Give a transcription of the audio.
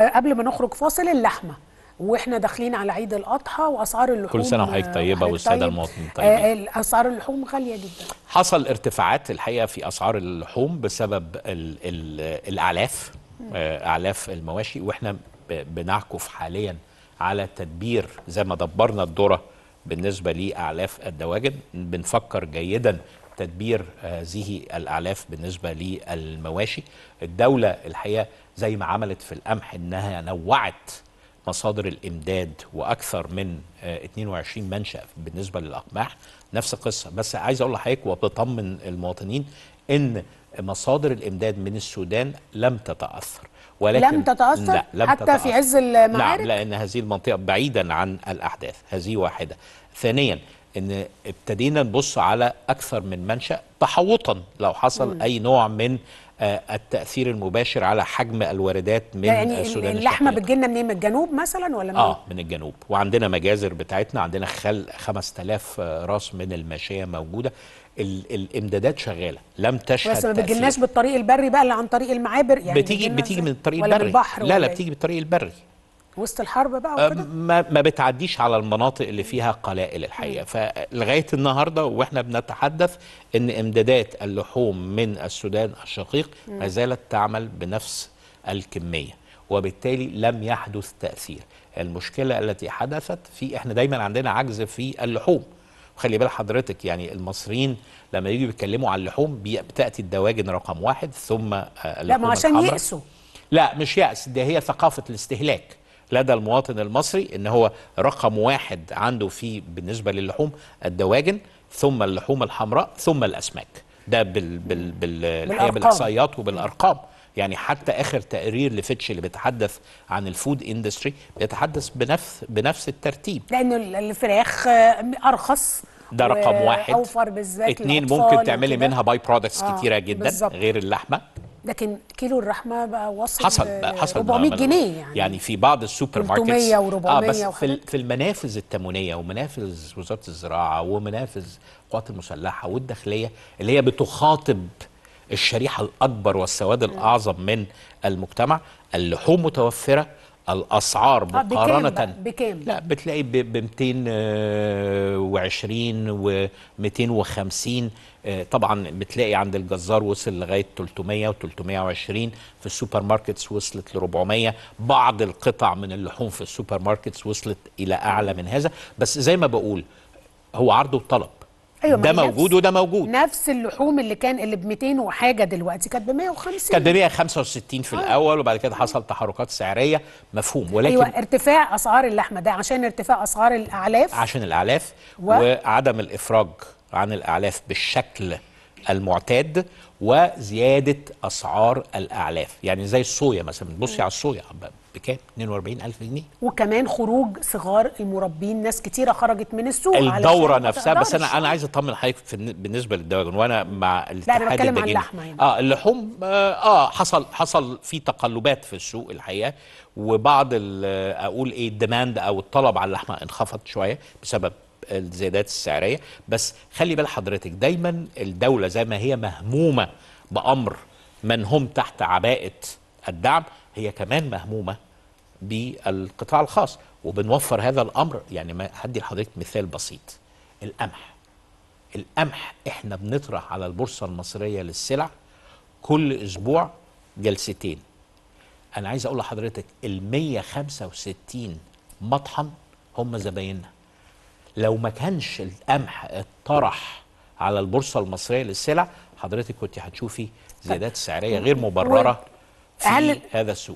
آه، قبل ما نخرج فاصل اللحمه واحنا داخلين على عيد الاضحى واسعار اللحوم كل سنه وحضرتك آه، طيبه والساده طيب. المواطنين آه، طيبين اسعار اللحوم غاليه جدا حصل ارتفاعات الحقيقه في اسعار اللحوم بسبب الـ الـ الاعلاف اعلاف المواشي واحنا بنعكف حاليا على تدبير زي ما دبرنا الذره بالنسبه لاعلاف الدواجن بنفكر جيدا تدبير هذه آه، الاعلاف بالنسبه للمواشي الدوله الحقيقه زي ما عملت في القمح انها نوعت مصادر الامداد واكثر من 22 آه، منشا بالنسبه للاقماح نفس القصه بس عايز اقول لحضرتك وبطمن المواطنين ان مصادر الامداد من السودان لم تتاثر ولكن لم تتاثر لا لم حتى تتأثر. في عز المعارك نعم لان هذه المنطقه بعيدا عن الاحداث هذه واحده ثانيا ان ابتدينا نبص على اكثر من منشا تحوطا لو حصل م. اي نوع من آه، التاثير المباشر على حجم الواردات من يعني السودان يعني اللحمه بتجيلنا منين من الجنوب مثلا ولا من اه من الجنوب وعندنا مجازر بتاعتنا عندنا خل 5000 آه، راس من الماشيه موجوده ال الامدادات شغاله لم تشهد بس ما بتجيلناش بالطريق البري بقى اللي عن طريق المعابر يعني بتيجي بتيجي من الطريق البري ولا بالبحر لا لا إيه؟ بتيجي بالطريق البري وسط الحرب بقى وكده ما, ما بتعديش على المناطق اللي فيها قلائل الحقيقه فلغايه النهارده واحنا بنتحدث ان امدادات اللحوم من السودان الشقيق ما زالت تعمل بنفس الكميه وبالتالي لم يحدث تاثير المشكله التي حدثت في احنا دايما عندنا عجز في اللحوم خلي بال حضرتك يعني المصريين لما يجوا يتكلموا عن اللحوم بتاتي الدواجن رقم واحد ثم آه، لا ما عشان يأسوا لا مش يأس ده هي ثقافه الاستهلاك لدى المواطن المصري ان هو رقم واحد عنده في بالنسبه للحوم الدواجن ثم اللحوم الحمراء ثم الاسماك ده بال بال بال بالاحصائيات وبالارقام يعني حتى اخر تقرير لفيتش اللي بيتحدث عن الفود اندستري بيتحدث بنفس بنفس الترتيب لانه الفراخ ارخص ده رقم واحد اوفر بالذات اتنين ممكن تعملي منها باي برودكتس آه كتيره جدا بالزبط. غير اللحمه لكن كيلو الرحمه بقى وصل حصل حصل 400 جنيه يعني يعني في بعض السوبر ماركتس 300 و400 آه بس في, في المنافذ التموينيه ومنافذ وزاره الزراعه ومنافذ القوات المسلحه والداخليه اللي هي بتخاطب الشريحه الاكبر والسواد الاعظم من المجتمع اللحوم متوفره الاسعار آه، مقارنه بكام, بكام؟ لا بتلاقي ب 220 و 250 طبعا بتلاقي عند الجزار وصل لغايه 300 و 320 في السوبر ماركتس وصلت ل 400 بعض القطع من اللحوم في السوبر ماركتس وصلت الى اعلى من هذا بس زي ما بقول هو عرض وطلب ايوه ده موجود وده موجود نفس اللحوم اللي كان اللي ب 200 وحاجه دلوقتي كانت ب 150 كانت ب 165 في آه. الاول وبعد كده حصل تحركات سعريه مفهوم ولكن ايوه ارتفاع اسعار اللحمه ده عشان ارتفاع اسعار الاعلاف عشان الاعلاف و... وعدم الافراج عن الاعلاف بالشكل المعتاد وزياده اسعار الاعلاف يعني زي الصويا مثلا بصي على الصويا بكام 42 ألف جنيه وكمان خروج صغار المربين ناس كتيرة خرجت من السوق الدورة نفسها بس أنا أنا عايز أطمن حضرتك بالنسبة للدواجن وأنا مع الاتحاد لا أنا بتكلم عن اللحمة يعني. آه اللحوم آه،, آه حصل حصل في تقلبات في السوق الحقيقة وبعض أقول إيه الديماند أو الطلب على اللحمة انخفض شوية بسبب الزيادات السعريه بس خلي بال حضرتك دايما الدوله زي ما هي مهمومه بامر من هم تحت عباءه الدعم هي كمان مهمومه بالقطاع الخاص وبنوفر هذا الامر يعني هدي لحضرتك مثال بسيط القمح القمح احنا بنطرح على البورصه المصريه للسلع كل اسبوع جلستين انا عايز اقول لحضرتك ال 165 مطحن هم زبايننا لو ما كانش القمح اتطرح على البورصه المصريه للسلع حضرتك كنت هتشوفي زيادات سعريه غير مبرره في هل هذا السوق